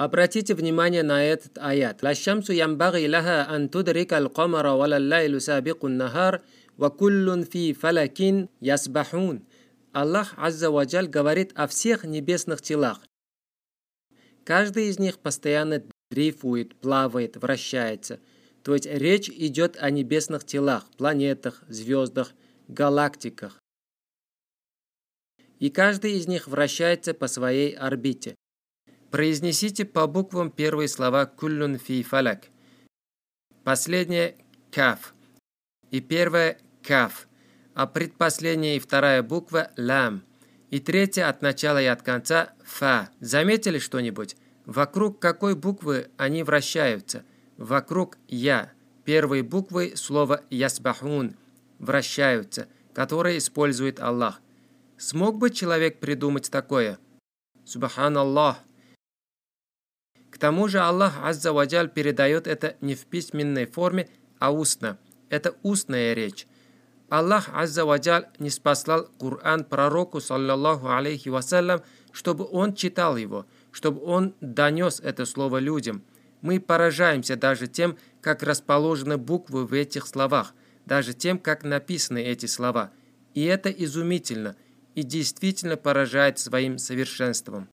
Обратите внимание на этот аят. «Лащамсу ямбаги лаха ан тудрика аль-камара вала лайлю сабику нахар, ва куллун фи фалакин ясбахун». Аллах Азза Ваджаль говорит о всех небесных телах. Каждый из них постоянно дрейфует, плавает, вращается. То есть речь идет о небесных телах, планетах, звездах, галактиках. И каждый из них вращается по своей орбите. Произнесите по буквам первые слова «куллюн фи фалак». Последнее «каф» и первое «каф», а предпоследняя и вторая буква «лам» и третья от начала и от конца «фа». Заметили что-нибудь? Вокруг какой буквы они вращаются? Вокруг «я». Первые буквы слова «ясбахун» вращаются, которые использует Аллах. Смог бы человек придумать такое? Субханаллах! тому же Аллах Азза Ваджаль передает это не в письменной форме, а устно. Это устная речь. Аллах Азза Ваджаль не спаслал Коран пророку, саллаллаху алейхи вассалям, чтобы он читал его, чтобы он донес это слово людям. Мы поражаемся даже тем, как расположены буквы в этих словах, даже тем, как написаны эти слова. И это изумительно и действительно поражает своим совершенством.